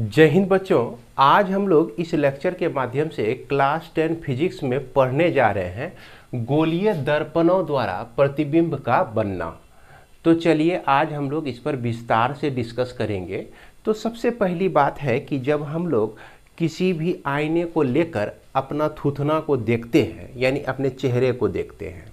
जय हिंद बच्चों आज हम लोग इस लेक्चर के माध्यम से क्लास टेन फिजिक्स में पढ़ने जा रहे हैं गोलीय दर्पणों द्वारा प्रतिबिंब का बनना तो चलिए आज हम लोग इस पर विस्तार से डिस्कस करेंगे तो सबसे पहली बात है कि जब हम लोग किसी भी आईने को लेकर अपना थूथना को देखते हैं यानी अपने चेहरे को देखते हैं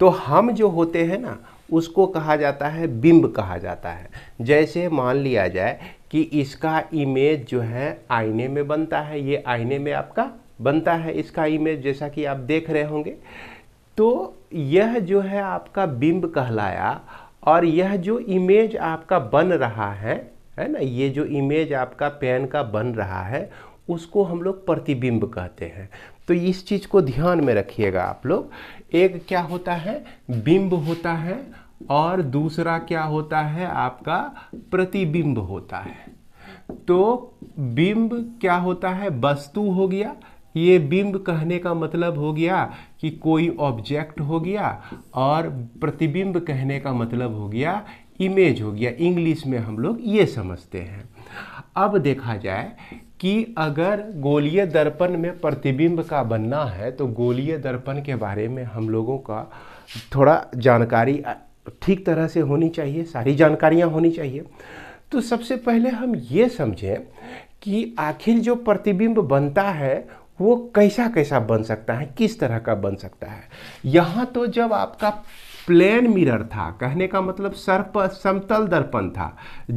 तो हम जो होते हैं ना उसको कहा जाता है बिंब कहा जाता है जैसे मान लिया जाए कि इसका इमेज जो है आईने में बनता है ये आईने में आपका बनता है इसका इमेज जैसा कि आप देख रहे होंगे तो यह जो है आपका बिंब कहलाया और यह जो इमेज आपका बन रहा है है ना ये जो इमेज आपका पेन का बन रहा है उसको हम लोग प्रतिबिंब कहते हैं तो इस चीज़ को ध्यान में रखिएगा आप लोग एक क्या होता है बिंब होता है और दूसरा क्या होता है आपका प्रतिबिंब होता है तो बिंब क्या होता है वस्तु हो गया ये बिंब कहने का मतलब हो गया कि कोई ऑब्जेक्ट हो गया और प्रतिबिंब कहने का मतलब हो गया इमेज हो गया इंग्लिश में हम लोग ये समझते हैं अब देखा जाए कि अगर गोलीय दर्पण में प्रतिबिंब का बनना है तो गोलीय दर्पण के बारे में हम लोगों का थोड़ा जानकारी ठीक तरह से होनी चाहिए सारी जानकारियाँ होनी चाहिए तो सबसे पहले हम ये समझें कि आखिर जो प्रतिबिंब बनता है वो कैसा कैसा बन सकता है किस तरह का बन सकता है यहाँ तो जब आपका प्लेन मिरर था कहने का मतलब सर पर समतल दर्पण था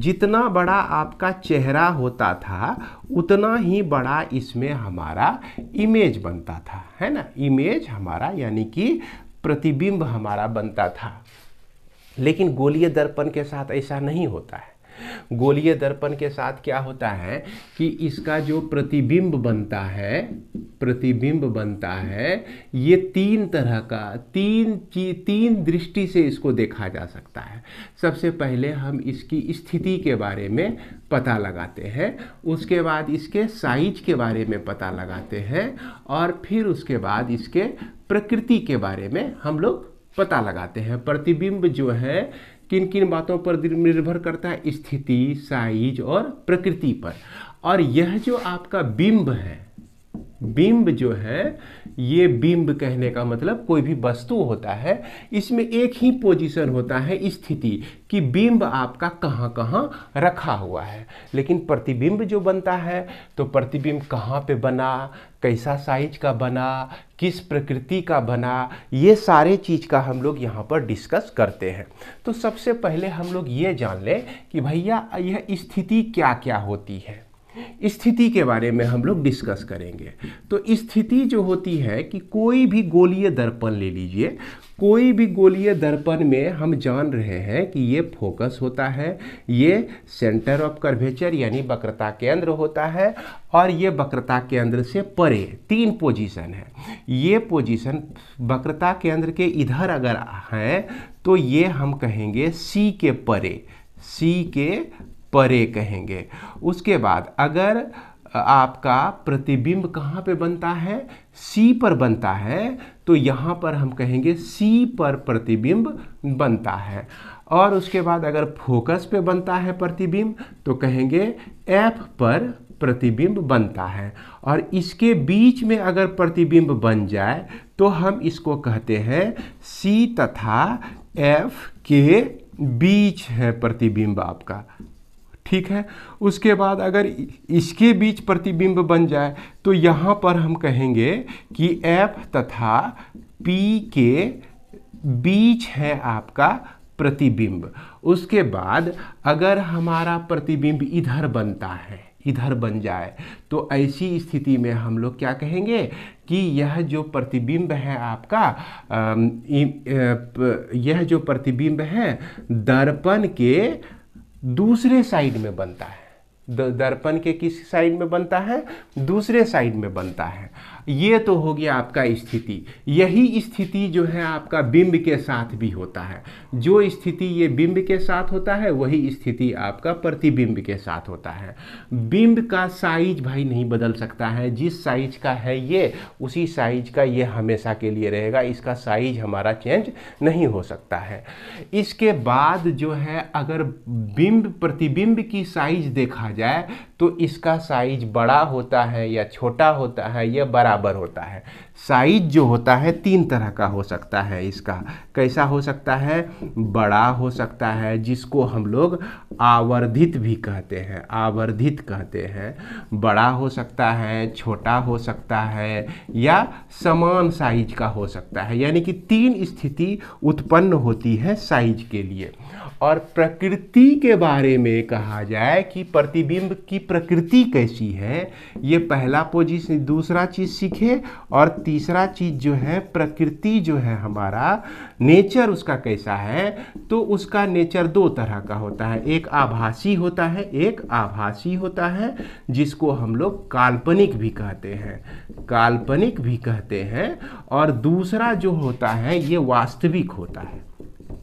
जितना बड़ा आपका चेहरा होता था उतना ही बड़ा इसमें हमारा इमेज बनता था है ना इमेज हमारा यानी कि प्रतिबिंब हमारा बनता था लेकिन गोलीय दर्पण के साथ ऐसा नहीं होता है गोलीय दर्पण के साथ क्या होता है कि इसका जो प्रतिबिंब बनता है प्रतिबिंब बनता है ये तीन तरह का तीन ची तीन दृष्टि से इसको देखा जा सकता है सबसे पहले हम इसकी स्थिति के बारे में पता लगाते हैं उसके बाद इसके साइज के बारे में पता लगाते हैं और फिर उसके बाद इसके प्रकृति के बारे में हम लोग पता लगाते हैं प्रतिबिंब जो है किन किन बातों पर निर्भर करता है स्थिति साइज और प्रकृति पर और यह जो आपका बिंब है बिंब जो है ये बिंब कहने का मतलब कोई भी वस्तु होता है इसमें एक ही पोजीशन होता है स्थिति कि बिंब आपका कहाँ कहाँ रखा हुआ है लेकिन प्रतिबिंब जो बनता है तो प्रतिबिंब कहाँ पे बना कैसा साइज का बना किस प्रकृति का बना ये सारे चीज़ का हम लोग यहाँ पर डिस्कस करते हैं तो सबसे पहले हम लोग ये जान लें कि भैया यह स्थिति क्या क्या होती है स्थिति के बारे में हम लोग डिस्कस करेंगे तो स्थिति जो होती है कि कोई भी गोलीय दर्पण ले लीजिए कोई भी गोलीय दर्पण में हम जान रहे हैं कि ये फोकस होता है ये सेंटर ऑफ कर्वेचर यानी वक्रता केंद्र होता है और ये वक्रता केंद्र से परे तीन पोजीशन है ये पोजीशन वक्रता केंद्र के इधर अगर हैं तो ये हम कहेंगे सी के परे सी के परे कहेंगे उसके बाद अगर आपका प्रतिबिंब कहाँ पे बनता है सी पर बनता है तो यहाँ पर हम कहेंगे सी पर प्रतिबिंब बनता है और उसके बाद अगर फोकस पे बनता है प्रतिबिंब तो कहेंगे एफ पर प्रतिबिंब बनता है और इसके बीच में अगर प्रतिबिंब बन जाए तो हम इसको कहते हैं सी तथा एफ के बीच है प्रतिबिंब आपका ठीक है उसके बाद अगर इसके बीच प्रतिबिंब बन जाए तो यहाँ पर हम कहेंगे कि F तथा P के बीच है आपका प्रतिबिंब उसके बाद अगर हमारा प्रतिबिंब इधर बनता है इधर बन जाए तो ऐसी स्थिति में हम लोग क्या कहेंगे कि यह जो प्रतिबिंब है आपका यह जो प्रतिबिंब है दर्पण के दूसरे साइड में बनता है दर्पण के किस साइड में बनता है दूसरे साइड में बनता है ये तो हो गया आपका स्थिति यही स्थिति जो है आपका बिंब के साथ भी होता है जो स्थिति ये बिंब के साथ होता है वही स्थिति आपका प्रतिबिंब के साथ होता है बिंब का साइज भाई नहीं बदल सकता है जिस साइज का है ये उसी साइज का ये हमेशा के लिए रहेगा इसका साइज हमारा चेंज नहीं हो सकता है इसके बाद जो है अगर बिंब प्रतिबिंब की साइज देखा जाए तो इसका साइज बड़ा होता है या छोटा होता है या बड़ा बराबर होता है साइज जो होता है तीन तरह का हो सकता है इसका कैसा हो सकता है बड़ा हो सकता है जिसको हम लोग आवर्धित भी कहते हैं आवर्धित कहते हैं बड़ा हो सकता है छोटा हो सकता है या समान साइज का हो सकता है यानी कि तीन स्थिति उत्पन्न होती है साइज के लिए और प्रकृति के बारे में कहा जाए कि प्रतिबिंब की प्रकृति कैसी है ये पहला पोजिशन दूसरा चीज़ सीखे और तीसरा चीज़ जो है प्रकृति जो है हमारा नेचर उसका कैसा है तो उसका नेचर दो तरह का होता है एक आभासी होता है एक आभासी होता है जिसको हम लोग काल्पनिक भी कहते हैं काल्पनिक भी कहते हैं और दूसरा जो होता है ये वास्तविक होता है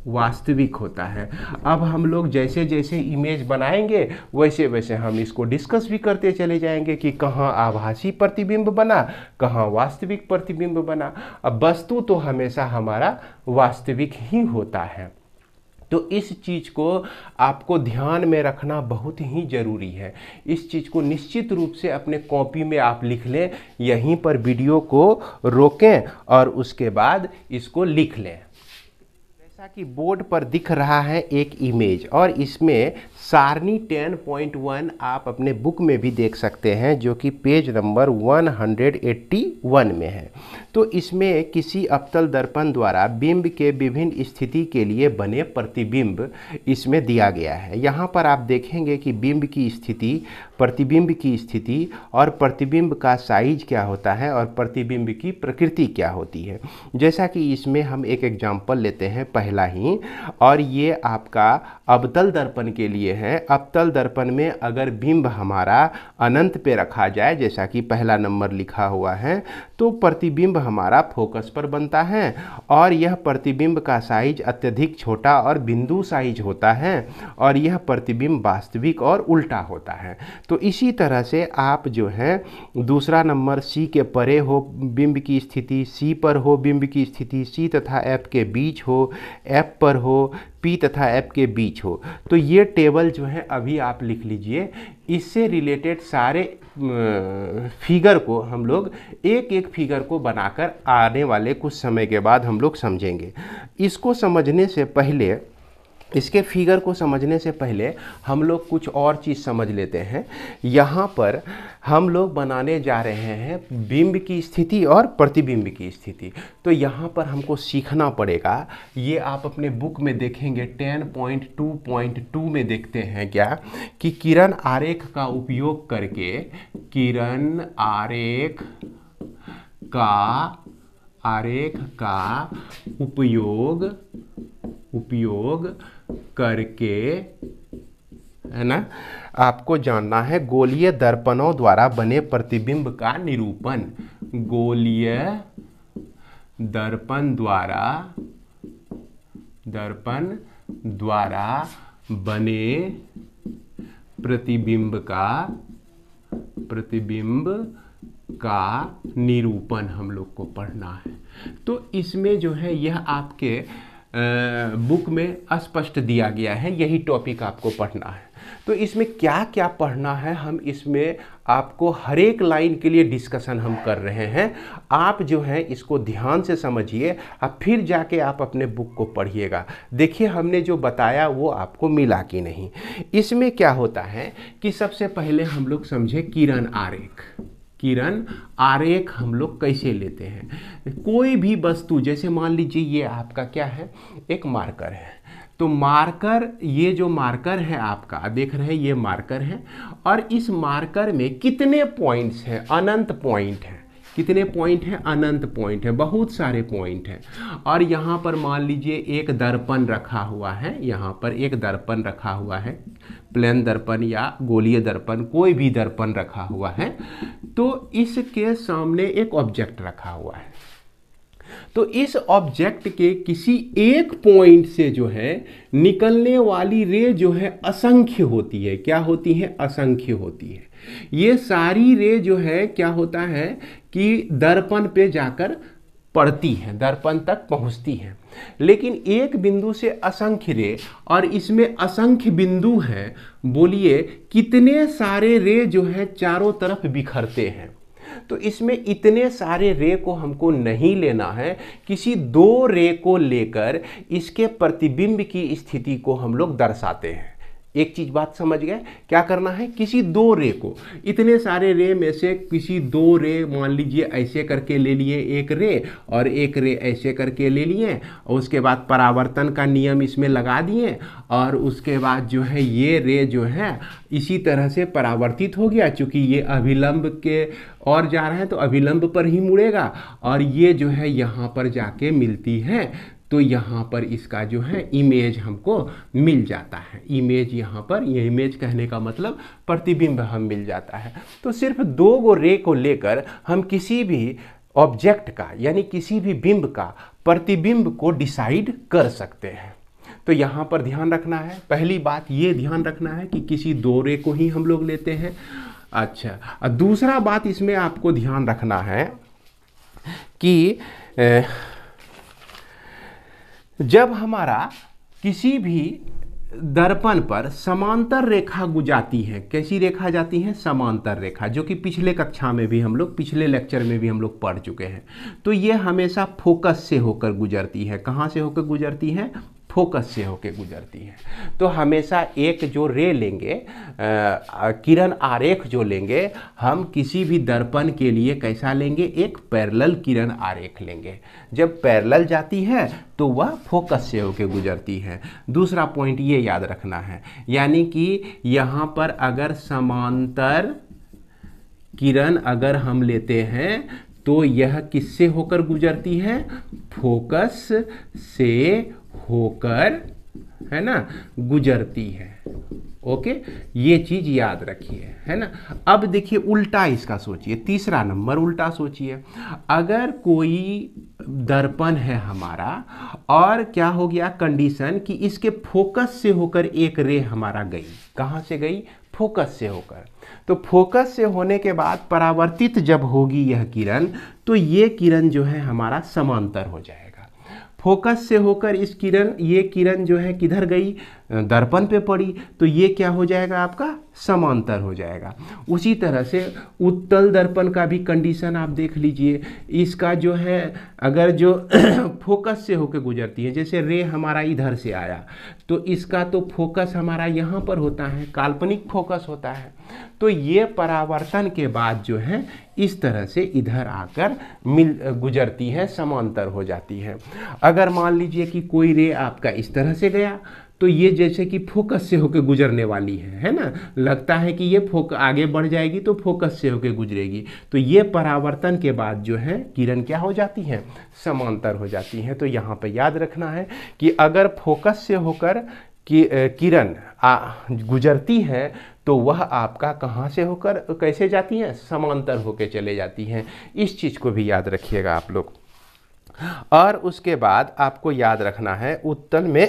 वास्तविक होता है अब हम लोग जैसे जैसे इमेज बनाएंगे वैसे वैसे हम इसको डिस्कस भी करते चले जाएंगे कि कहाँ आभासी प्रतिबिंब बना कहाँ वास्तविक प्रतिबिंब बना अब वस्तु तो हमेशा हमारा वास्तविक ही होता है तो इस चीज़ को आपको ध्यान में रखना बहुत ही ज़रूरी है इस चीज़ को निश्चित रूप से अपने कॉपी में आप लिख लें यहीं पर वीडियो को रोकें और उसके बाद इसको लिख लें जैसा कि बोर्ड पर दिख रहा है एक इमेज और इसमें सारनी 10.1 आप अपने बुक में भी देख सकते हैं जो कि पेज नंबर 181 में है तो इसमें किसी अवतल दर्पण द्वारा बिंब के विभिन्न स्थिति के लिए बने प्रतिबिंब इसमें दिया गया है यहाँ पर आप देखेंगे कि बिंब की स्थिति प्रतिबिंब की स्थिति और प्रतिबिंब का साइज क्या होता है और प्रतिबिंब की प्रकृति क्या होती है जैसा कि इसमें हम एक एग्जाम्पल लेते हैं पहला ही और ये आपका अवतल दर्पण के लिए हैं अवतल दर्पण में अगर बिंब हमारा अनंत पे रखा जाए जैसा कि पहला नंबर लिखा हुआ है तो प्रतिबिंब हमारा फोकस पर बनता है और यह प्रतिबिंब का साइज अत्यधिक छोटा और बिंदु साइज होता है और यह प्रतिबिंब वास्तविक और उल्टा होता है तो इसी तरह से आप जो है दूसरा नंबर सी के परे हो बिंब की स्थिति सी पर हो बिंब की स्थिति सी तथा एफ के बीच हो एफ पर हो पी तथा एप के बीच हो तो ये टेबल जो है अभी आप लिख लीजिए इससे रिलेटेड सारे फिगर को हम लोग एक एक फिगर को बनाकर आने वाले कुछ समय के बाद हम लोग समझेंगे इसको समझने से पहले इसके फिगर को समझने से पहले हम लोग कुछ और चीज़ समझ लेते हैं यहाँ पर हम लोग बनाने जा रहे हैं बिंब की स्थिति और प्रतिबिंब की स्थिति तो यहाँ पर हमको सीखना पड़ेगा ये आप अपने बुक में देखेंगे 10.2.2 में देखते हैं क्या कि किरण आरेख का उपयोग करके किरण आरेख का आरेख का उपयोग उपयोग करके है ना आपको जानना है गोलीय दर्पणों द्वारा बने प्रतिबिंब का निरूपण गोलीय दर्पण द्वारा दर्पण द्वारा बने प्रतिबिंब का प्रतिबिंब का निरूपण हम लोग को पढ़ना है तो इसमें जो है यह आपके बुक में स्पष्ट दिया गया है यही टॉपिक आपको पढ़ना है तो इसमें क्या क्या पढ़ना है हम इसमें आपको हर एक लाइन के लिए डिस्कशन हम कर रहे हैं आप जो है इसको ध्यान से समझिए और फिर जाके आप अपने बुक को पढ़िएगा देखिए हमने जो बताया वो आपको मिला कि नहीं इसमें क्या होता है कि सबसे पहले हम लोग समझे किरण आरेख किरण आरेख हम लोग कैसे लेते हैं कोई भी वस्तु जैसे मान लीजिए ये आपका क्या है एक मार्कर है तो मार्कर ये जो मार्कर है आपका देख रहे हैं ये मार्कर है और इस मार्कर में कितने पॉइंट्स हैं अनंत पॉइंट हैं कितने पॉइंट हैं अनंत पॉइंट हैं बहुत सारे पॉइंट हैं और यहाँ पर मान लीजिए एक दर्पण रखा हुआ है यहाँ पर एक दर्पण रखा हुआ है प्लेन दर्पण या गोलीय दर्पण कोई भी दर्पण रखा हुआ है तो इसके सामने एक ऑब्जेक्ट रखा हुआ है तो इस ऑब्जेक्ट के किसी एक पॉइंट से जो है निकलने वाली रे जो है असंख्य होती है क्या होती है असंख्य होती है ये सारी रे जो है क्या होता है कि दर्पण पे जाकर पड़ती है दर्पण तक पहुंचती है लेकिन एक बिंदु से असंख्य रे और इसमें असंख्य बिंदु हैं बोलिए कितने सारे रे जो हैं चारों तरफ बिखरते हैं तो इसमें इतने सारे रे को हमको नहीं लेना है किसी दो रे को लेकर इसके प्रतिबिंब की स्थिति को हम लोग दर्शाते हैं एक चीज बात समझ गए क्या करना है किसी दो रे को इतने सारे रे में से किसी दो रे मान लीजिए ऐसे करके ले लिए एक रे और एक रे ऐसे करके ले लिए और उसके बाद परावर्तन का नियम इसमें लगा दिए और उसके बाद जो है ये रे जो है इसी तरह से परावर्तित हो गया चूँकि ये अभिलंब के और जा रहे हैं तो अभिलंब पर ही मुड़ेगा और ये जो है यहाँ पर जाके मिलती है तो यहाँ पर इसका जो है इमेज हमको मिल जाता है इमेज यहाँ पर ये इमेज कहने का मतलब प्रतिबिंब हम मिल जाता है तो सिर्फ दो गो रे को लेकर हम किसी भी ऑब्जेक्ट का यानी किसी भी बिंब का प्रतिबिंब को डिसाइड कर सकते हैं तो यहाँ पर ध्यान रखना है पहली बात ये ध्यान रखना है कि किसी दो रे को ही हम लोग लेते हैं अच्छा और दूसरा बात इसमें आपको ध्यान रखना है कि ए, जब हमारा किसी भी दर्पण पर समांतर रेखा गुजाती है कैसी रेखा जाती है समांतर रेखा जो कि पिछले कक्षा में भी हम लोग पिछले लेक्चर में भी हम लोग पढ़ चुके हैं तो ये हमेशा फोकस से होकर गुजरती है कहाँ से होकर गुजरती है फोकस से होके गुजरती है तो हमेशा एक जो रे लेंगे किरण आरेख जो लेंगे हम किसी भी दर्पण के लिए कैसा लेंगे एक पैरल किरण आरेख लेंगे जब पैरल जाती है तो वह फोकस से होके गुजरती है दूसरा पॉइंट ये याद रखना है यानी कि यहाँ पर अगर समांतर किरण अगर हम लेते हैं तो यह किससे होकर गुजरती है फोकस से होकर है ना गुजरती है ओके ये चीज़ याद रखिए है ना अब देखिए उल्टा इसका सोचिए तीसरा नंबर उल्टा सोचिए अगर कोई दर्पण है हमारा और क्या हो गया कंडीशन कि इसके फोकस से होकर एक रे हमारा गई कहाँ से गई फोकस से होकर तो फोकस से होने के बाद परावर्तित जब होगी यह किरण तो ये किरण जो है हमारा समांतर हो जाएगा फोकस से होकर इस किरण ये किरण जो है किधर गई दर्पण पे पड़ी तो ये क्या हो जाएगा आपका समांतर हो जाएगा उसी तरह से उत्तल दर्पण का भी कंडीशन आप देख लीजिए इसका जो है अगर जो फोकस से होकर गुजरती है जैसे रे हमारा इधर से आया तो इसका तो फोकस हमारा यहाँ पर होता है काल्पनिक फोकस होता है तो ये परावर्तन के बाद जो है इस तरह से इधर आकर मिल गुजरती है समांतर हो जाती है अगर मान लीजिए कि कोई रे आपका इस तरह से गया तो ये जैसे कि फोकस से होकर गुजरने वाली है है ना लगता है कि ये फोक आगे बढ़ जाएगी तो फोकस से होकर गुजरेगी तो ये परावर्तन के बाद जो है किरण क्या हो जाती है समांतर हो जाती है तो यहाँ पर याद रखना है कि अगर फोकस से होकर कि किरण गुजरती है तो वह आपका कहाँ से होकर कैसे जाती हैं समांतर होकर चले जाती हैं इस चीज़ को भी याद रखिएगा आप लोग और उसके बाद आपको याद रखना है उत्तल में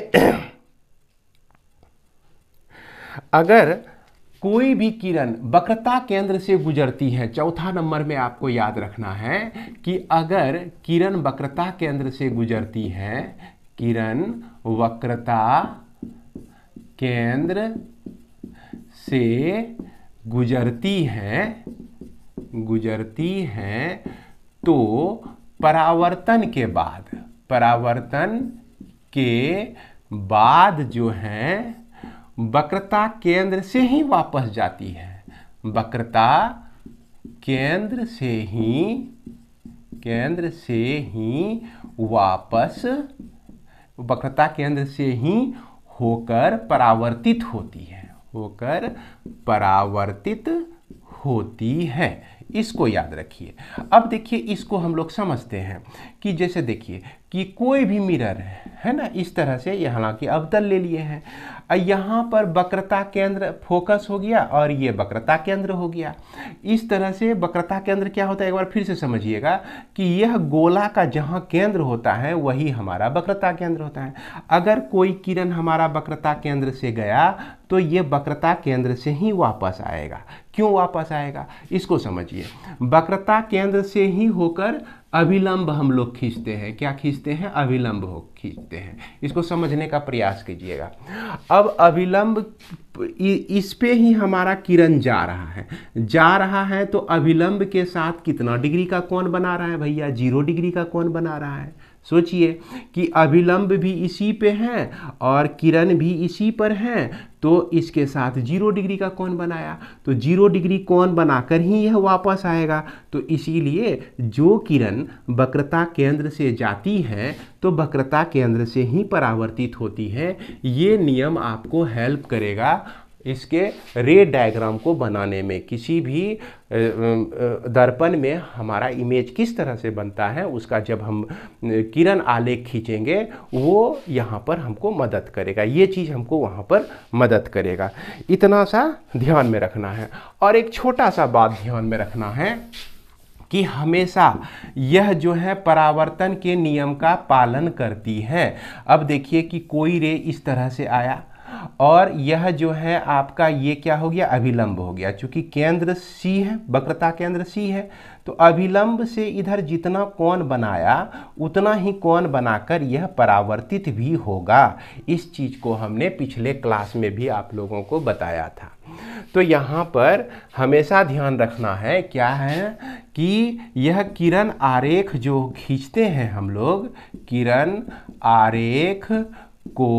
अगर कोई भी किरण वक्रता केंद्र से गुजरती है चौथा नंबर में आपको याद रखना है कि अगर किरण वक्रता केंद्र से गुजरती है किरण वक्रता केंद्र से गुजरती है गुजरती है तो परावर्तन के बाद परावर्तन के बाद जो है वक्रता केंद्र से ही वापस जाती है वक्रता केंद्र से ही केंद्र से ही वापस वक्रता केंद्र से ही होकर परावर्तित होती है होकर परावर्तित होती है इसको याद रखिए अब देखिए इसको हम लोग समझते हैं कि जैसे देखिए कि कोई भी मिरर है है ना इस तरह से ये हालांकि अवतल ले लिए हैं यहाँ पर वक्रता केंद्र फोकस हो गया और ये वक्रता केंद्र हो गया इस तरह से वक्रता केंद्र क्या होता है एक बार फिर से समझिएगा कि यह गोला का जहाँ केंद्र होता है वही हमारा वक्रता केंद्र होता है अगर कोई किरण हमारा वक्रता केंद्र से गया तो ये वक्रता केंद्र से ही वापस आएगा क्यों वापस आएगा इसको समझिए वक्रता केंद्र से ही होकर अभिलंब हम लोग खींचते हैं क्या खींचते हैं अभिलंब हो खींचते हैं इसको समझने का प्रयास कीजिएगा अब अभिलंब इस पे ही हमारा किरण जा रहा है जा रहा है तो अभिलंब के साथ कितना डिग्री का कोण बना रहा है भैया जीरो डिग्री का कोण बना रहा है सोचिए कि अभिलंब भी इसी पे हैं और किरण भी इसी पर हैं तो इसके साथ जीरो डिग्री का कौन बनाया तो जीरो डिग्री कौन बनाकर ही यह वापस आएगा तो इसीलिए जो किरण वक्रता केंद्र से जाती है तो वक्रता केंद्र से ही परावर्तित होती है ये नियम आपको हेल्प करेगा इसके रे डायग्राम को बनाने में किसी भी दर्पण में हमारा इमेज किस तरह से बनता है उसका जब हम किरण आलेख खींचेंगे वो यहाँ पर हमको मदद करेगा ये चीज़ हमको वहाँ पर मदद करेगा इतना सा ध्यान में रखना है और एक छोटा सा बात ध्यान में रखना है कि हमेशा यह जो है परावर्तन के नियम का पालन करती है अब देखिए कि कोई रे इस तरह से आया और यह जो है आपका ये क्या हो गया अभिलंब हो गया चूँकि केंद्र सी है वक्रता केंद्र सी है तो अभिलंब से इधर जितना कोण बनाया उतना ही कोण बनाकर यह परावर्तित भी होगा इस चीज़ को हमने पिछले क्लास में भी आप लोगों को बताया था तो यहाँ पर हमेशा ध्यान रखना है क्या है कि यह किरण आरेख जो खींचते हैं हम लोग किरण आरेख को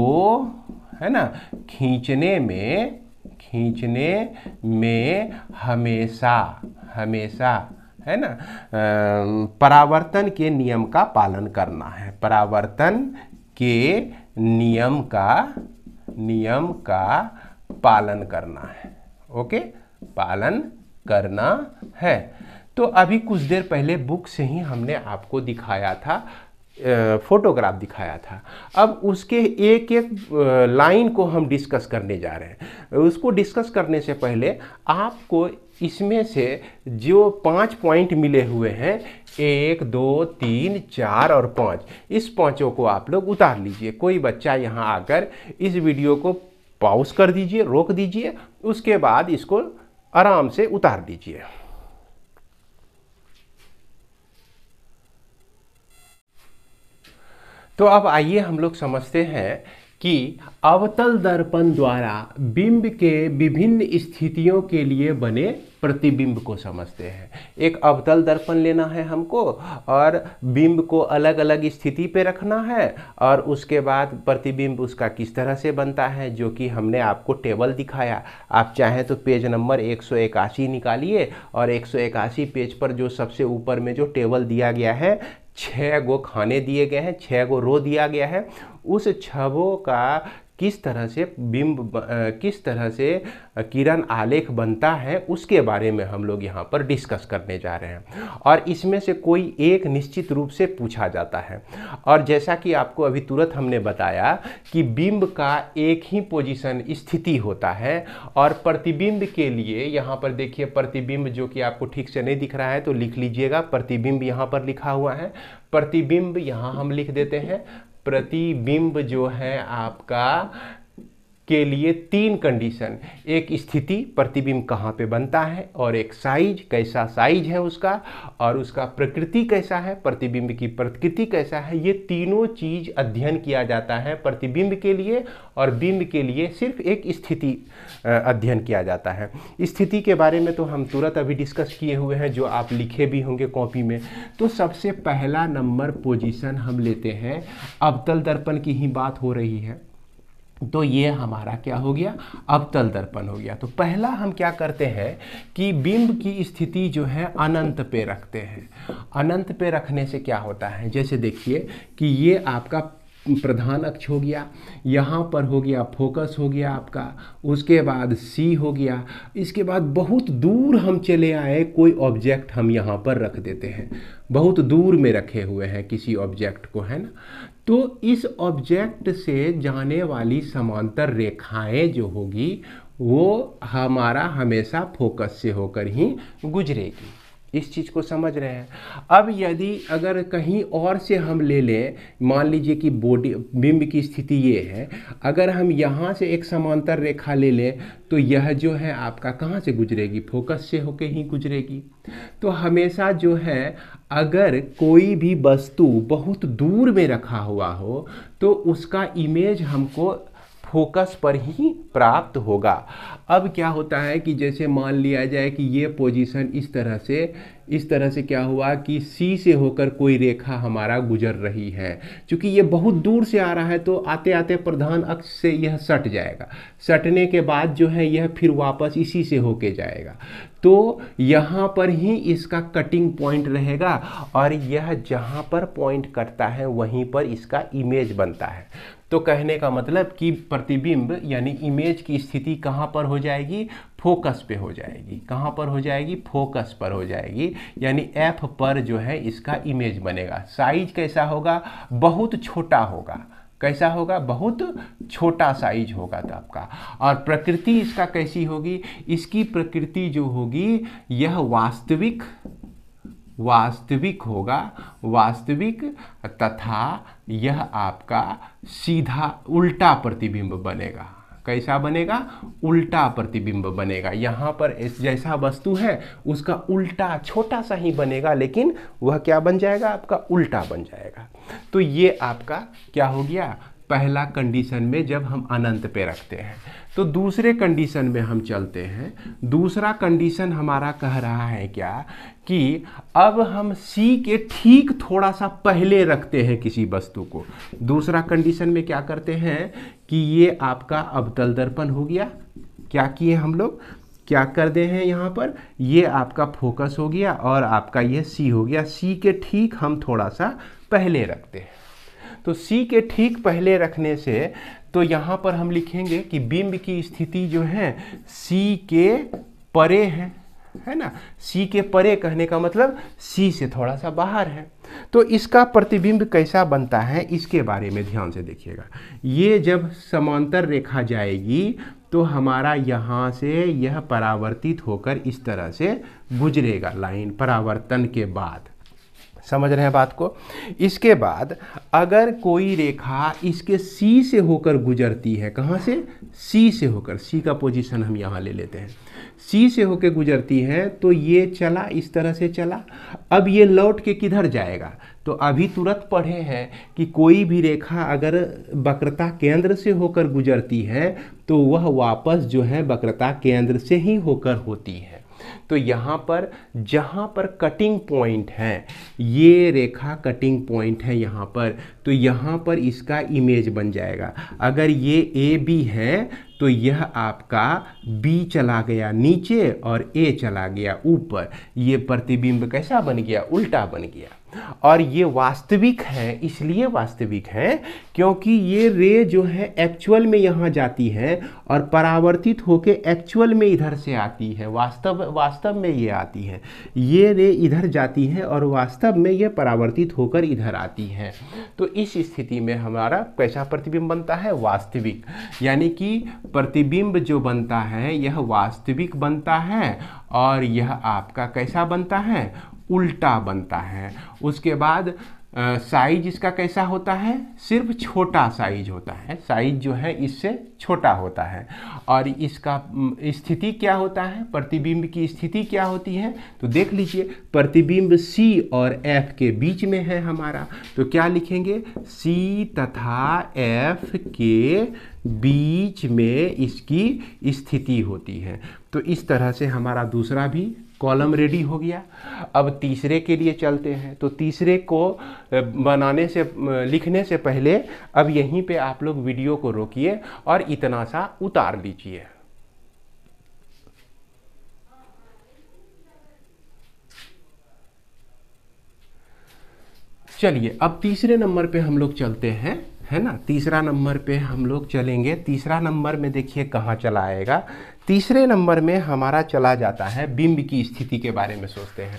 है ना खींचने में खींचने में हमेशा हमेशा है ना परावर्तन के नियम का पालन करना है परावर्तन के नियम का नियम का पालन करना है ओके पालन करना है तो अभी कुछ देर पहले बुक से ही हमने आपको दिखाया था फोटोग्राफ दिखाया था अब उसके एक एक लाइन को हम डिस्कस करने जा रहे हैं उसको डिस्कस करने से पहले आपको इसमें से जो पांच पॉइंट मिले हुए हैं एक दो तीन चार और पाँच इस पांचों को आप लोग उतार लीजिए कोई बच्चा यहाँ आकर इस वीडियो को पॉज कर दीजिए रोक दीजिए उसके बाद इसको आराम से उतार दीजिए तो अब आइए हम लोग समझते हैं कि अवतल दर्पण द्वारा बिंब के विभिन्न स्थितियों के लिए बने प्रतिबिंब को समझते हैं एक अवतल दर्पण लेना है हमको और बिंब को अलग अलग स्थिति पे रखना है और उसके बाद प्रतिबिंब उसका किस तरह से बनता है जो कि हमने आपको टेबल दिखाया आप चाहें तो पेज नंबर एक निकालिए और एक पेज पर जो सबसे ऊपर में जो टेबल दिया गया है छः गो खाने दिए गए हैं छः गो रो दिया गया है उस छवों का किस तरह से बिंब किस तरह से किरण आलेख बनता है उसके बारे में हम लोग यहाँ पर डिस्कस करने जा रहे हैं और इसमें से कोई एक निश्चित रूप से पूछा जाता है और जैसा कि आपको अभी तुरंत हमने बताया कि बिंब का एक ही पोजीशन स्थिति होता है और प्रतिबिंब के लिए यहाँ पर देखिए प्रतिबिंब जो कि आपको ठीक से नहीं दिख रहा है तो लिख लीजिएगा प्रतिबिंब यहाँ पर लिखा हुआ है प्रतिबिंब यहाँ हम लिख देते हैं प्रतिबिंब जो है आपका के लिए तीन कंडीशन एक स्थिति प्रतिबिंब कहाँ पे बनता है और एक साइज कैसा साइज है उसका और उसका प्रकृति कैसा है प्रतिबिंब की प्रकृति कैसा है ये तीनों चीज़ अध्ययन किया जाता है प्रतिबिंब के लिए और बिंब के लिए सिर्फ एक स्थिति अध्ययन किया जाता है स्थिति के बारे में तो हम तुरंत अभी डिस्कस किए हुए हैं जो आप लिखे भी होंगे कॉपी में तो सबसे पहला नंबर पोजिशन हम लेते हैं अवतल दर्पण की ही बात हो रही है तो ये हमारा क्या हो गया अवतल दर्पण हो गया तो पहला हम क्या करते हैं कि बिंब की स्थिति जो है अनंत पे रखते हैं अनंत पे रखने से क्या होता है जैसे देखिए कि ये आपका प्रधान अक्ष हो गया यहाँ पर हो गया फोकस हो गया आपका उसके बाद सी हो गया इसके बाद बहुत दूर हम चले आए कोई ऑब्जेक्ट हम यहाँ पर रख देते हैं बहुत दूर में रखे हुए हैं किसी ऑब्जेक्ट को है ना तो इस ऑब्जेक्ट से जाने वाली समांतर रेखाएं जो होगी वो हमारा हमेशा फोकस से होकर ही गुजरेगी इस चीज़ को समझ रहे हैं अब यदि अगर कहीं और से हम ले लें मान लीजिए कि बॉडी बिंब की स्थिति ये है अगर हम यहाँ से एक समांतर रेखा ले लें तो यह जो है आपका कहाँ से गुजरेगी फोकस से होके ही गुजरेगी तो हमेशा जो है अगर कोई भी वस्तु बहुत दूर में रखा हुआ हो तो उसका इमेज हमको फोकस पर ही प्राप्त होगा अब क्या होता है कि जैसे मान लिया जाए कि ये पोजीशन इस तरह से इस तरह से क्या हुआ कि सी से होकर कोई रेखा हमारा गुजर रही है क्योंकि ये बहुत दूर से आ रहा है तो आते आते प्रधान अक्ष से यह सट जाएगा सटने के बाद जो है यह फिर वापस इसी से होके जाएगा तो यहाँ पर ही इसका कटिंग पॉइंट रहेगा और यह जहाँ पर पॉइंट कटता है वहीं पर इसका इमेज बनता है तो कहने का मतलब कि प्रतिबिंब यानी इमेज की स्थिति कहाँ पर हो जाएगी फोकस पे हो जाएगी कहाँ पर हो जाएगी फोकस पर हो जाएगी यानी एफ पर जो है इसका इमेज बनेगा साइज कैसा होगा बहुत छोटा होगा कैसा होगा बहुत छोटा साइज होगा तो आपका और प्रकृति इसका कैसी होगी इसकी प्रकृति जो होगी यह वास्तविक वास्तविक होगा वास्तविक तथा यह आपका सीधा उल्टा प्रतिबिंब बनेगा कैसा बनेगा उल्टा प्रतिबिंब बनेगा यहाँ पर इस जैसा वस्तु है उसका उल्टा छोटा सा ही बनेगा लेकिन वह क्या बन जाएगा आपका उल्टा बन जाएगा तो ये आपका क्या हो गया पहला कंडीशन में जब हम अनंत पे रखते हैं तो दूसरे कंडीशन में हम चलते हैं दूसरा कंडीशन हमारा कह रहा है क्या कि अब हम C के ठीक थोड़ा सा पहले रखते हैं किसी वस्तु को दूसरा कंडीशन में क्या करते हैं कि ये आपका अवतल दर्पण हो गया क्या किए हम लोग क्या कर दे हैं यहाँ पर ये आपका फोकस हो गया और आपका ये सी हो गया सी के ठीक हम थोड़ा सा पहले रखते हैं तो सी के ठीक पहले रखने से तो यहाँ पर हम लिखेंगे कि बिंब की स्थिति जो है सी के परे है है ना सी के परे कहने का मतलब सी से थोड़ा सा बाहर है तो इसका प्रतिबिंब कैसा बनता है इसके बारे में ध्यान से देखिएगा ये जब समांतर रेखा जाएगी तो हमारा यहाँ से यह परावर्तित होकर इस तरह से गुजरेगा लाइन परावर्तन के बाद समझ रहे हैं बात को इसके बाद अगर कोई रेखा इसके सी से होकर गुजरती है कहाँ से सी से होकर सी का पोजीशन हम यहाँ ले लेते हैं सी से होकर गुजरती है तो ये चला इस तरह से चला अब ये लौट के किधर जाएगा तो अभी तुरंत पढ़े हैं कि कोई भी रेखा अगर वक्रता केंद्र से होकर गुजरती है तो वह वापस जो है वक्रता केंद्र से ही होकर होती है तो यहाँ पर जहाँ पर कटिंग पॉइंट है ये रेखा कटिंग पॉइंट है यहाँ पर तो यहाँ पर इसका इमेज बन जाएगा अगर ये ए बी है तो यह आपका बी चला गया नीचे और ए चला गया ऊपर ये प्रतिबिंब कैसा बन गया उल्टा बन गया और ये वास्तविक है इसलिए वास्तविक है क्योंकि ये रे जो है एक्चुअल में यहाँ जाती है और परावर्तित होकर एक्चुअल में इधर से आती है वास्तव वास्तव में ये आती है ये रे इधर जाती है और वास्तव में ये परावर्तित होकर इधर आती है तो इस स्थिति में हमारा कैसा प्रतिबिंब बनता है वास्तविक यानी कि प्रतिबिंब जो बनता है यह वास्तविक बनता है और यह आपका कैसा बनता है उल्टा बनता है उसके बाद साइज इसका कैसा होता है सिर्फ छोटा साइज होता है साइज जो है इससे छोटा होता है और इसका स्थिति क्या होता है प्रतिबिंब की स्थिति क्या होती है तो देख लीजिए प्रतिबिंब सी और एफ के बीच में है हमारा तो क्या लिखेंगे सी तथा एफ के बीच में इसकी स्थिति होती है तो इस तरह से हमारा दूसरा भी कॉलम रेडी हो गया अब तीसरे के लिए चलते हैं तो तीसरे को बनाने से लिखने से पहले अब यहीं पे आप लोग वीडियो को रोकिए और इतना सा उतार लीजिए चलिए अब तीसरे नंबर पे हम लोग चलते हैं है ना तीसरा नंबर पे हम लोग चलेंगे तीसरा नंबर में देखिए कहाँ चला आएगा तीसरे नंबर में हमारा चला जाता है बिंब की स्थिति के बारे में सोचते हैं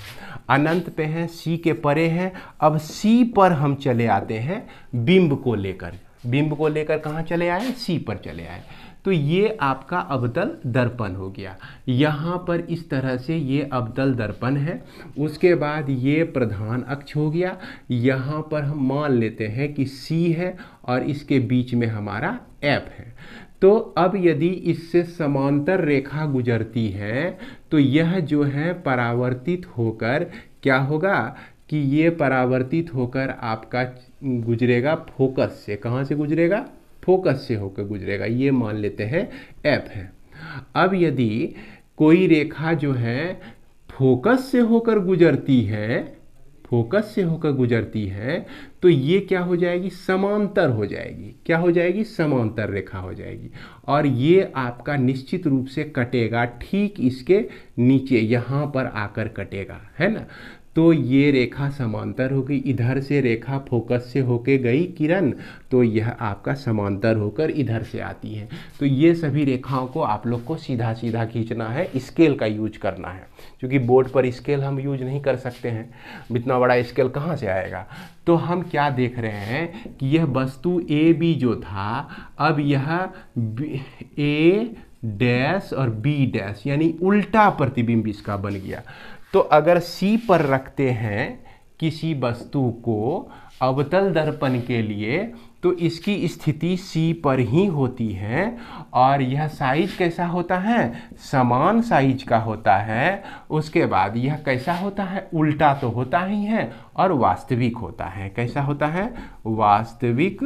अनंत पे हैं सी के परे हैं अब सी पर हम चले आते हैं बिंब को लेकर बिंब को लेकर कहाँ चले आए सी पर चले आए तो ये आपका अवतल दर्पण हो गया यहाँ पर इस तरह से ये अवतल दर्पण है उसके बाद ये प्रधान अक्ष हो गया यहाँ पर हम मान लेते हैं कि सी है और इसके बीच में हमारा एफ है तो अब यदि इससे समांतर रेखा गुजरती है तो यह जो है परावर्तित होकर क्या होगा कि ये परावर्तित होकर आपका गुजरेगा फोकस से कहाँ से गुजरेगा फोकस से होकर गुजरेगा ये मान लेते हैं एफ है अब यदि कोई रेखा जो है फोकस से होकर गुजरती है फोकस से होकर गुजरती है तो ये क्या हो जाएगी समांतर हो जाएगी क्या हो जाएगी समांतर रेखा हो जाएगी और ये आपका निश्चित रूप से कटेगा ठीक इसके नीचे यहाँ पर आकर कटेगा है ना तो ये रेखा समांतर होगी इधर से रेखा फोकस से होके गई किरण तो यह आपका समांतर होकर इधर से आती है तो ये सभी रेखाओं को आप लोग को सीधा सीधा खींचना है स्केल का यूज करना है क्योंकि बोर्ड पर स्केल हम यूज नहीं कर सकते हैं इतना बड़ा स्केल कहाँ से आएगा तो हम क्या देख रहे हैं कि यह वस्तु ए बी जो था अब यह ए डैश और बी डैश यानी उल्टा प्रतिबिंब इसका बन गया तो अगर सी पर रखते हैं किसी वस्तु को अवतल दर्पण के लिए तो इसकी स्थिति सी पर ही होती है और यह साइज कैसा होता है समान साइज का होता है उसके बाद यह कैसा होता है उल्टा तो होता ही है और वास्तविक होता है कैसा होता है वास्तविक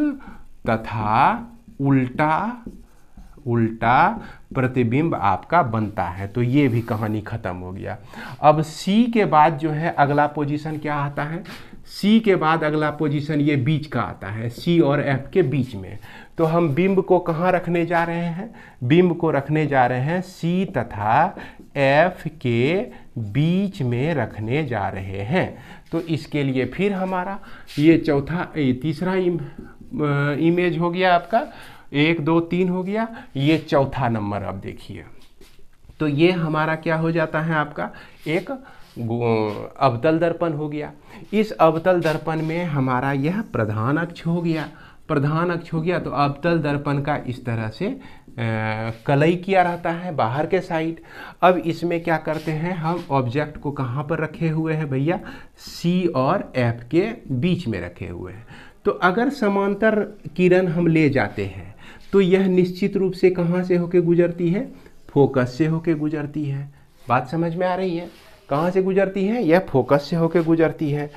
तथा उल्टा उल्टा प्रतिबिंब आपका बनता है तो ये भी कहानी ख़त्म हो गया अब सी के बाद जो है अगला पोजीशन क्या आता है सी के बाद अगला पोजीशन ये बीच का आता है सी और एफ के बीच में तो हम बिंब को कहाँ रखने जा रहे हैं बिंब को रखने जा रहे हैं सी तथा एफ के बीच में रखने जा रहे हैं तो इसके लिए फिर हमारा ये चौथा ये तीसरा इम, इमेज हो गया आपका एक दो तीन हो गया ये चौथा नंबर आप देखिए तो ये हमारा क्या हो जाता है आपका एक अवतल दर्पण हो गया इस अवतल दर्पण में हमारा यह प्रधान अक्ष हो गया प्रधान अक्ष हो गया तो अवतल दर्पण का इस तरह से कलई किया रहता है बाहर के साइड अब इसमें क्या करते हैं हम ऑब्जेक्ट को कहाँ पर रखे हुए हैं भैया सी और एफ के बीच में रखे हुए हैं तो अगर समांतर किरण हम ले जाते हैं तो यह निश्चित रूप से कहाँ से होके गुजरती है फोकस से होके गुजरती है बात समझ में आ रही है कहाँ से गुजरती है यह फोकस से होके गुजरती है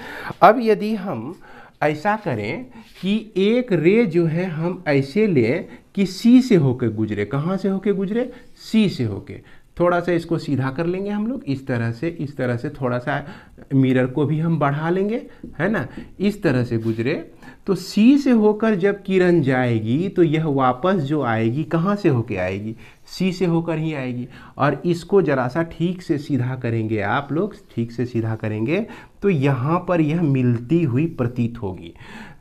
अब यदि हम ऐसा करें कि एक रे जो है हम ऐसे लें कि सी से होके गुजरे कहाँ से होके गुजरे सी से होके थोड़ा सा इसको सीधा कर लेंगे हम लोग इस तरह से इस तरह से थोड़ा सा मिरर को भी हम बढ़ा लेंगे है ना इस तरह से गुजरे तो सी से होकर जब किरण जाएगी तो यह वापस जो आएगी कहाँ से होके आएगी सी से होकर ही आएगी और इसको जरा सा ठीक से सीधा करेंगे आप लोग ठीक से सीधा करेंगे तो यहाँ पर यह मिलती हुई प्रतीत होगी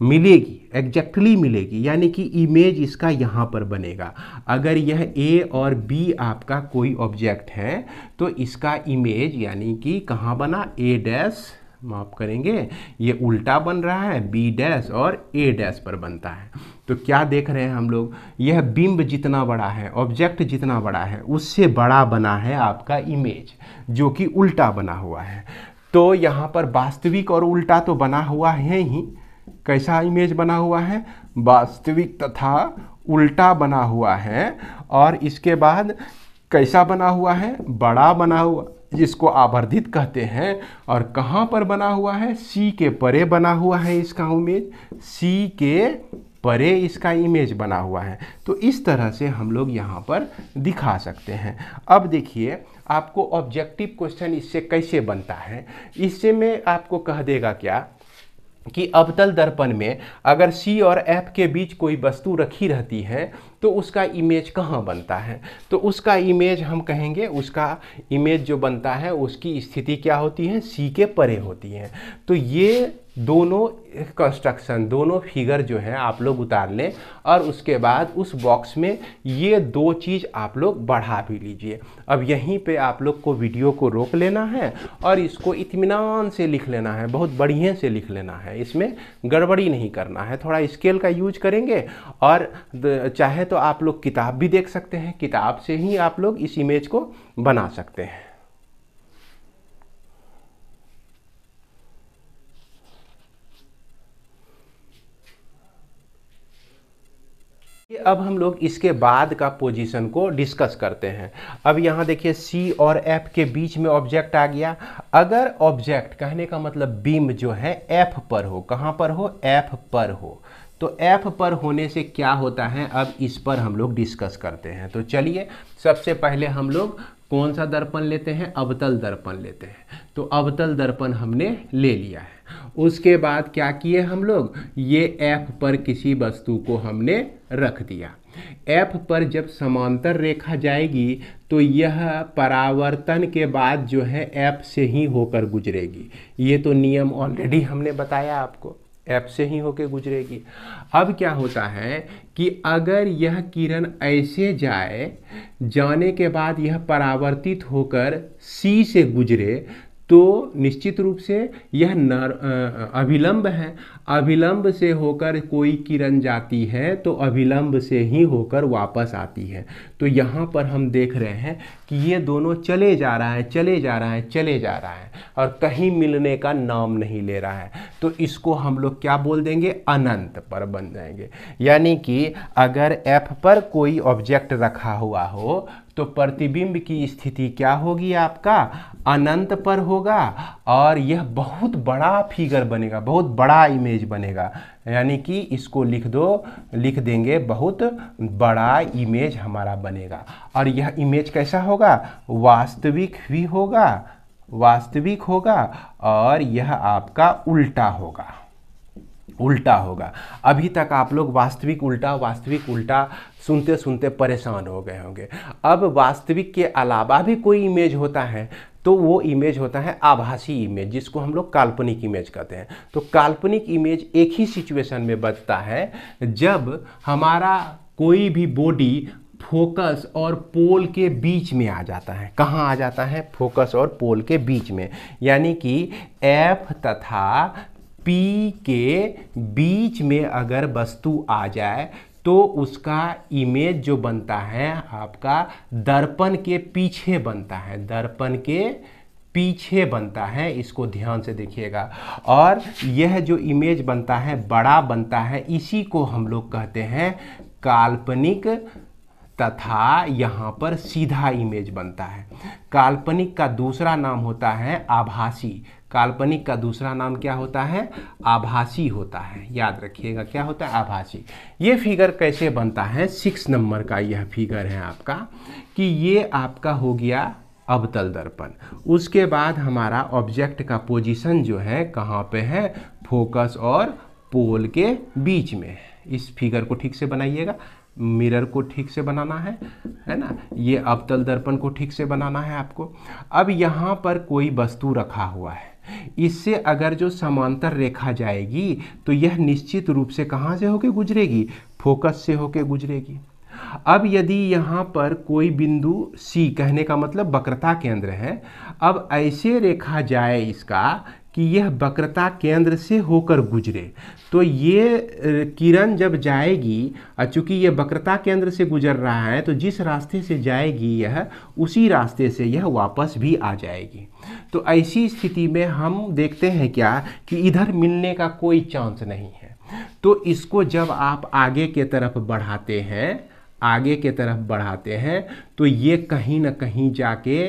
मिलेगी एग्जैक्टली मिलेगी यानी कि इमेज इसका यहाँ पर बनेगा अगर यह ए और बी आपका कोई ऑब्जेक्ट है तो इसका इमेज यानी कि कहाँ बना ए डैश माफ करेंगे ये उल्टा बन रहा है बी डैश और ए डैश पर बनता है तो क्या देख रहे हैं हम लोग यह बिंब जितना बड़ा है ऑब्जेक्ट जितना बड़ा है उससे बड़ा बना है आपका इमेज जो कि उल्टा बना हुआ है तो यहाँ पर वास्तविक और उल्टा तो बना हुआ है ही कैसा इमेज बना हुआ है वास्तविक तथा उल्टा बना हुआ है और इसके बाद कैसा बना हुआ है बड़ा बना हुआ जिसको आवर्धित कहते हैं और कहाँ पर बना हुआ है सी के परे बना हुआ है इसका इमेज सी के परे इसका इमेज बना हुआ है तो इस तरह से हम लोग यहाँ पर दिखा सकते हैं अब देखिए आपको ऑब्जेक्टिव क्वेश्चन इससे कैसे बनता है इससे में आपको कह देगा क्या कि अवतल दर्पण में अगर सी और एफ के बीच कोई वस्तु रखी रहती है तो उसका इमेज कहाँ बनता है तो उसका इमेज हम कहेंगे उसका इमेज जो बनता है उसकी स्थिति क्या होती है सी के परे होती है तो ये दोनों कंस्ट्रक्शन दोनों फिगर जो हैं आप लोग उतार लें और उसके बाद उस बॉक्स में ये दो चीज़ आप लोग बढ़ा भी लीजिए अब यहीं पे आप लोग को वीडियो को रोक लेना है और इसको इतमान से लिख लेना है बहुत बढ़िया से लिख लेना है इसमें गड़बड़ी नहीं करना है थोड़ा स्केल का यूज करेंगे और चाहे तो आप लोग किताब भी देख सकते हैं किताब से ही आप लोग इस इमेज को बना सकते हैं अब हम लोग इसके बाद का पोजीशन को डिस्कस करते हैं अब यहाँ देखिए सी और एफ के बीच में ऑब्जेक्ट आ गया अगर ऑब्जेक्ट कहने का मतलब बीम जो है एफ पर हो कहाँ पर हो एफ पर हो तो एफ पर होने से क्या होता है अब इस पर हम लोग डिस्कस करते हैं तो चलिए सबसे पहले हम लोग कौन सा दर्पण लेते हैं अवतल दर्पण लेते हैं तो अवतल दर्पण हमने ले लिया है उसके बाद क्या किए हम लोग ये एफ पर किसी वस्तु को हमने रख दिया एफ पर जब समांतर रेखा जाएगी तो यह परावर्तन के बाद जो है एफ से ही होकर गुजरेगी ये तो नियम ऑलरेडी हमने बताया आपको एफ से ही होकर गुजरेगी अब क्या होता है कि अगर यह किरण ऐसे जाए जाने के बाद यह परावर्तित होकर सी से गुजरे तो निश्चित रूप से यह नर अभिलंब है अभिलंब से होकर कोई किरण जाती है तो अभिलंब से ही होकर वापस आती है तो यहाँ पर हम देख रहे हैं कि ये दोनों चले जा रहा है चले जा रहा है चले जा रहा है और कहीं मिलने का नाम नहीं ले रहा है तो इसको हम लोग क्या बोल देंगे अनंत पर बन जाएंगे यानी कि अगर एफ पर कोई ऑब्जेक्ट रखा हुआ हो तो प्रतिबिंब की स्थिति क्या होगी आपका अनंत पर होगा और यह बहुत बड़ा फिगर बनेगा बहुत बड़ा इमेज बनेगा यानी कि इसको लिख दो लिख देंगे बहुत बड़ा इमेज हमारा बनेगा और यह इमेज कैसा होगा वास्तविक भी होगा वास्तविक होगा और यह आपका उल्टा होगा उल्टा होगा अभी तक आप लोग वास्तविक उल्टा वास्तविक उल्टा सुनते सुनते परेशान हो गए होंगे अब वास्तविक के अलावा भी कोई इमेज होता है तो वो इमेज होता है आभासी इमेज जिसको हम लोग काल्पनिक इमेज कहते हैं तो काल्पनिक इमेज एक ही सिचुएशन में बचता है जब हमारा कोई भी बॉडी फोकस और पोल के बीच में आ जाता है कहाँ आ जाता है फोकस और पोल के बीच में यानी कि एफ तथा पी के बीच में अगर वस्तु आ जाए तो उसका इमेज जो बनता है आपका दर्पण के पीछे बनता है दर्पण के पीछे बनता है इसको ध्यान से देखिएगा और यह जो इमेज बनता है बड़ा बनता है इसी को हम लोग कहते हैं काल्पनिक तथा यहाँ पर सीधा इमेज बनता है काल्पनिक का दूसरा नाम होता है आभासी काल्पनिक का दूसरा नाम क्या होता है आभासी होता है याद रखिएगा क्या होता है आभासी ये फिगर कैसे बनता है सिक्स नंबर का यह फिगर है आपका कि ये आपका हो गया अवतल दर्पण उसके बाद हमारा ऑब्जेक्ट का पोजीशन जो है कहाँ पे है फोकस और पोल के बीच में इस फिगर को ठीक से बनाइएगा मिरर को ठीक से बनाना है है ना ये अवतल दर्पण को ठीक से बनाना है आपको अब यहाँ पर कोई वस्तु रखा हुआ है इससे अगर जो समांतर रेखा जाएगी तो यह निश्चित रूप से कहाँ से होके गुजरेगी फोकस से होके गुजरेगी अब यदि यहाँ पर कोई बिंदु C कहने का मतलब वक्रता केंद्र है अब ऐसे रेखा जाए इसका कि यह वक्रता केंद्र से होकर गुजरे तो ये किरण जब जाएगी चूँकि ये वक्रता केंद्र से गुजर रहा है तो जिस रास्ते से जाएगी यह उसी रास्ते से यह वापस भी आ जाएगी तो ऐसी स्थिति में हम देखते हैं क्या कि इधर मिलने का कोई चांस नहीं है तो इसको जब आप आगे के तरफ बढ़ाते हैं आगे के तरफ बढ़ाते हैं तो ये कहीं ना कहीं जाके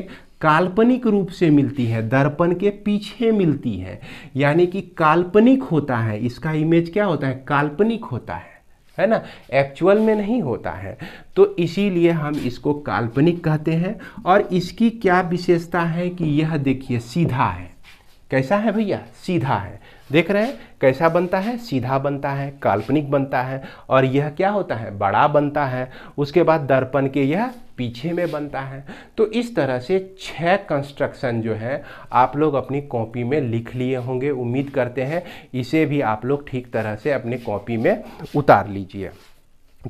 काल्पनिक रूप से मिलती है दर्पण के पीछे मिलती है यानी कि काल्पनिक होता है इसका इमेज क्या होता है काल्पनिक होता है है ना एक्चुअल में नहीं होता है तो इसीलिए हम इसको काल्पनिक कहते हैं और इसकी क्या विशेषता है कि यह देखिए सीधा है कैसा है भैया सीधा है देख रहे हैं कैसा बनता है सीधा बनता है काल्पनिक बनता है और यह क्या होता है बड़ा बनता है उसके बाद दर्पण के यह पीछे में बनता है तो इस तरह से छह कंस्ट्रक्शन जो है आप लोग अपनी कॉपी में लिख लिए होंगे उम्मीद करते हैं इसे भी आप लोग ठीक तरह से अपनी कॉपी में उतार लीजिए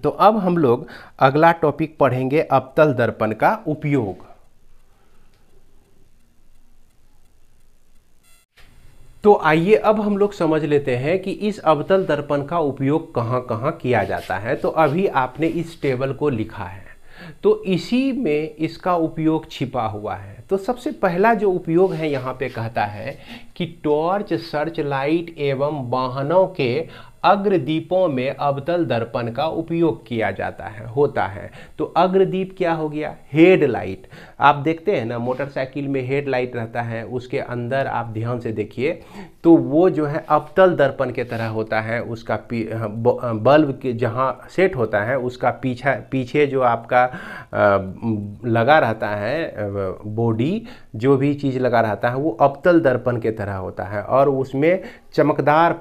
तो अब हम लोग अगला टॉपिक पढ़ेंगे अबतल दर्पण का उपयोग तो आइए अब हम लोग समझ लेते हैं कि इस अवतल दर्पण का उपयोग कहाँ कहाँ किया जाता है तो अभी आपने इस टेबल को लिखा है तो इसी में इसका उपयोग छिपा हुआ है तो सबसे पहला जो उपयोग है यहाँ पे कहता है कि टॉर्च सर्च लाइट एवं वाहनों के अग्रदीपों में अवतल दर्पण का उपयोग किया जाता है होता है तो अग्रदीप क्या हो गया हेडलाइट आप देखते हैं ना मोटरसाइकिल में हेडलाइट रहता है उसके अंदर आप ध्यान से देखिए तो वो जो है अवतल दर्पण के तरह होता है उसका बल्ब के जहाँ सेट होता है उसका पीछा पीछे जो आपका लगा रहता है बॉडी जो भी चीज़ लगा रहता है वो अवतल दर्पण के तरह होता है और उसमें चमकदार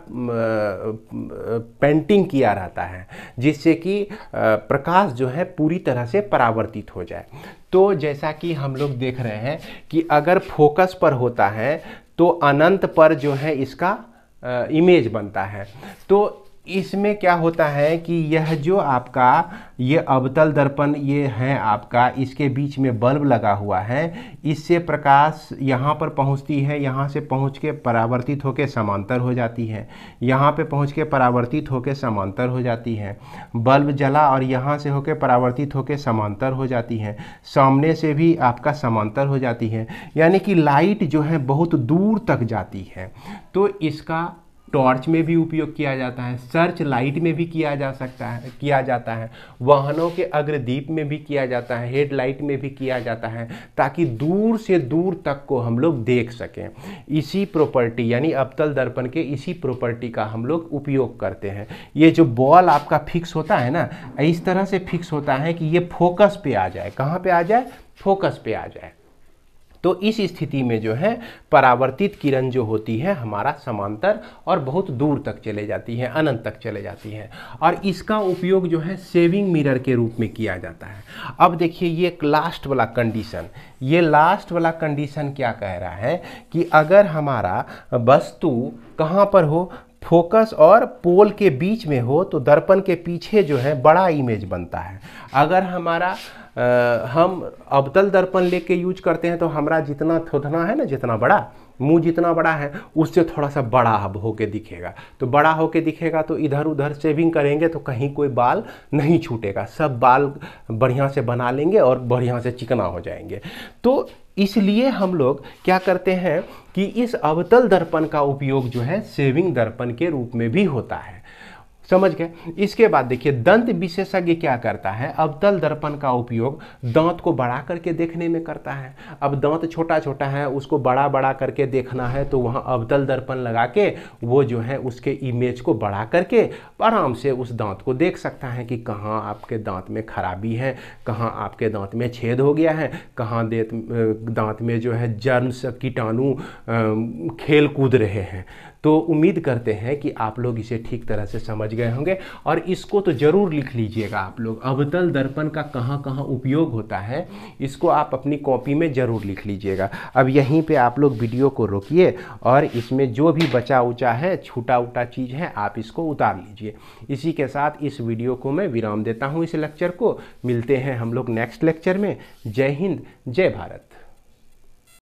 पेंटिंग किया रहता है जिससे कि प्रकाश जो है पूरी तरह से परावर्तित हो जाए तो जैसा कि हम लोग देख रहे हैं कि अगर फोकस पर होता है तो अनंत पर जो है इसका इमेज बनता है तो इसमें क्या होता है कि यह जो आपका ये अवतल दर्पण ये है आपका इसके बीच में बल्ब लगा हुआ है इससे प्रकाश यहाँ पर पहुँचती है यहाँ से पहुँच के परावर्तित होकर समांतर हो जाती है यहाँ पे पहुँच के परावर्तित होकर समांतर हो जाती है बल्ब जला और यहाँ से होकर परावर्तित होकर समांतर हो जाती है सामने से भी आपका समांतर हो जाती है यानी कि लाइट जो है बहुत दूर तक जाती है तो इसका टॉर्च में भी उपयोग किया जाता है सर्च लाइट में भी किया जा सकता है किया जाता है वाहनों के अग्रदीप में भी किया जाता है हेडलाइट में भी किया जाता है ताकि दूर से दूर तक को हम लोग देख सकें इसी प्रॉपर्टी यानी अबतल दर्पण के इसी प्रॉपर्टी का हम लोग उपयोग करते हैं ये जो बॉल आपका फिक्स होता है ना इस तरह से फिक्स होता है कि ये फोकस पे आ जाए कहाँ पर आ जाए फोकस पे आ जाए तो इस स्थिति में जो है परावर्तित किरण जो होती है हमारा समांतर और बहुत दूर तक चले जाती है अनंत तक चले जाती है और इसका उपयोग जो है सेविंग मिरर के रूप में किया जाता है अब देखिए ये लास्ट वाला कंडीशन ये लास्ट वाला कंडीशन क्या कह रहा है कि अगर हमारा वस्तु कहाँ पर हो फोकस और पोल के बीच में हो तो दर्पण के पीछे जो है बड़ा इमेज बनता है अगर हमारा हम अबतल दर्पण लेके यूज करते हैं तो हमारा जितना थोथना है ना जितना बड़ा मुंह जितना बड़ा है उससे थोड़ा सा बड़ा अब होके दिखेगा तो बड़ा होके दिखेगा तो इधर उधर शेविंग करेंगे तो कहीं कोई बाल नहीं छूटेगा सब बाल बढ़िया से बना लेंगे और बढ़िया से चिकना हो जाएंगे तो इसलिए हम लोग क्या करते हैं कि इस अवतल दर्पण का उपयोग जो है सेविंग दर्पण के रूप में भी होता है समझ गए इसके बाद देखिए दंत विशेषज्ञ क्या करता है अवतल दर्पण का उपयोग दांत को बड़ा करके देखने में करता है अब दांत छोटा छोटा है उसको बड़ा बड़ा करके देखना है तो वहाँ अवतल दर्पण लगा के वो जो है उसके इमेज को बड़ा करके आराम से उस दांत को देख सकता है कि कहाँ आपके दांत में खराबी है कहाँ आपके दांत में छेद हो गया है कहाँ दांत में जो है जर्म्स कीटाणु खेल कूद रहे हैं तो उम्मीद करते हैं कि आप लोग इसे ठीक तरह से समझ गए होंगे और इसको तो ज़रूर लिख लीजिएगा आप लोग अवतल दर्पण का कहाँ कहाँ उपयोग होता है इसको आप अपनी कॉपी में ज़रूर लिख लीजिएगा अब यहीं पे आप लोग वीडियो को रोकिए और इसमें जो भी बचा उचा है छूटा उटा चीज़ है आप इसको उतार लीजिए इसी के साथ इस वीडियो को मैं विराम देता हूँ इस लेक्चर को मिलते हैं हम लोग नेक्स्ट लेक्चर में जय हिंद जय भारत